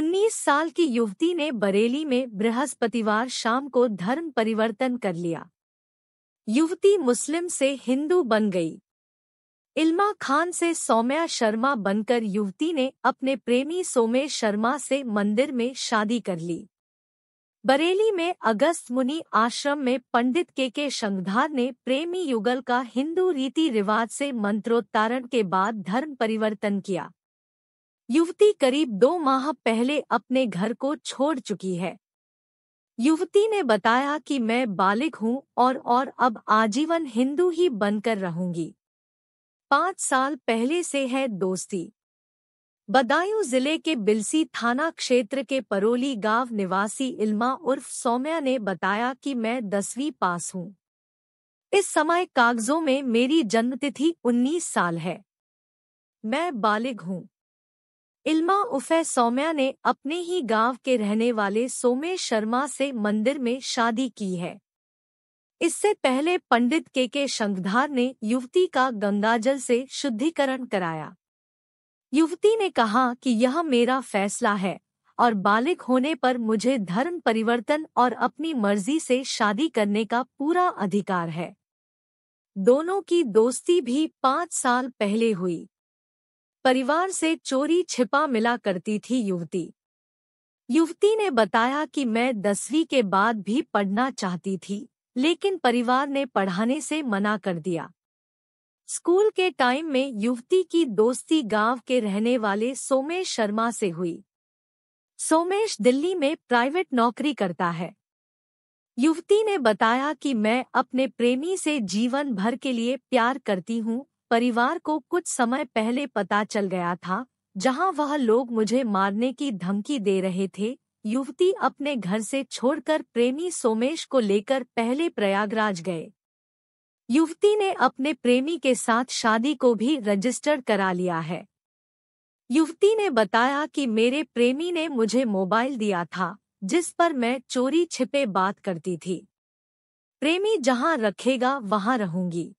19 साल की युवती ने बरेली में बृहस्पतिवार शाम को धर्म परिवर्तन कर लिया युवती मुस्लिम से हिंदू बन गई इल्मा खान से सौम्या शर्मा बनकर युवती ने अपने प्रेमी सोमेश शर्मा से मंदिर में शादी कर ली बरेली में अगस्त मुनि आश्रम में पंडित के के शंघार ने प्रेमी युगल का हिंदू रीति रिवाज से मंत्रोत्तारण के बाद धर्म परिवर्तन किया युवती करीब दो माह पहले अपने घर को छोड़ चुकी है युवती ने बताया कि मैं बालिग हूं और और अब आजीवन हिंदू ही बनकर रहूंगी पाँच साल पहले से है दोस्ती बदायूं जिले के बिलसी थाना क्षेत्र के परोली गांव निवासी इल्मा उर्फ सौम्या ने बताया कि मैं दसवीं पास हूं इस समय कागजों में मेरी जन्मतिथि 19 साल है मैं बालिग हूं इल्मा उफे सौम्या ने अपने ही गांव के रहने वाले सोमे शर्मा से मंदिर में शादी की है इससे पहले पंडित के के शंखधार ने युवती का गंगाजल से शुद्धिकरण कराया युवती ने कहा कि यह मेरा फैसला है और बालिक होने पर मुझे धर्म परिवर्तन और अपनी मर्जी से शादी करने का पूरा अधिकार है दोनों की दोस्ती भी पांच साल पहले हुई परिवार से चोरी छिपा मिला करती थी युवती युवती ने बताया कि मैं दसवीं के बाद भी पढ़ना चाहती थी लेकिन परिवार ने पढ़ाने से मना कर दिया स्कूल के टाइम में युवती की दोस्ती गांव के रहने वाले सोमेश शर्मा से हुई सोमेश दिल्ली में प्राइवेट नौकरी करता है युवती ने बताया कि मैं अपने प्रेमी से जीवन भर के लिए प्यार करती हूँ परिवार को कुछ समय पहले पता चल गया था जहां वह लोग मुझे मारने की धमकी दे रहे थे युवती अपने घर से छोड़कर प्रेमी सोमेश को लेकर पहले प्रयागराज गए युवती ने अपने प्रेमी के साथ शादी को भी रजिस्टर करा लिया है युवती ने बताया कि मेरे प्रेमी ने मुझे मोबाइल दिया था जिस पर मैं चोरी छिपे बात करती थी प्रेमी जहां रखेगा वहां रहूंगी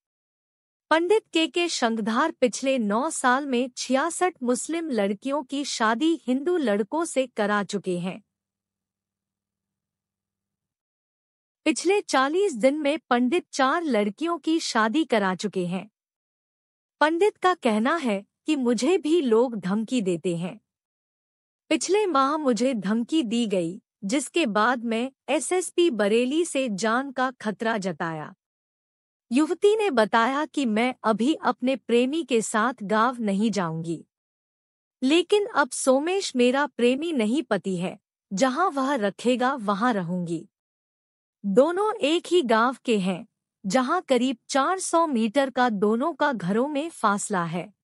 पंडित के के शंखधार पिछले नौ साल में छियासठ मुस्लिम लड़कियों की शादी हिंदू लड़कों से करा चुके हैं पिछले चालीस दिन में पंडित चार लड़कियों की शादी करा चुके हैं पंडित का कहना है कि मुझे भी लोग धमकी देते हैं पिछले माह मुझे धमकी दी गई जिसके बाद मैं एसएसपी बरेली से जान का खतरा जताया युवती ने बताया कि मैं अभी अपने प्रेमी के साथ गांव नहीं जाऊंगी लेकिन अब सोमेश मेरा प्रेमी नहीं पति है जहां वह रखेगा वहां रहूंगी दोनों एक ही गांव के हैं जहां करीब 400 मीटर का दोनों का घरों में फासला है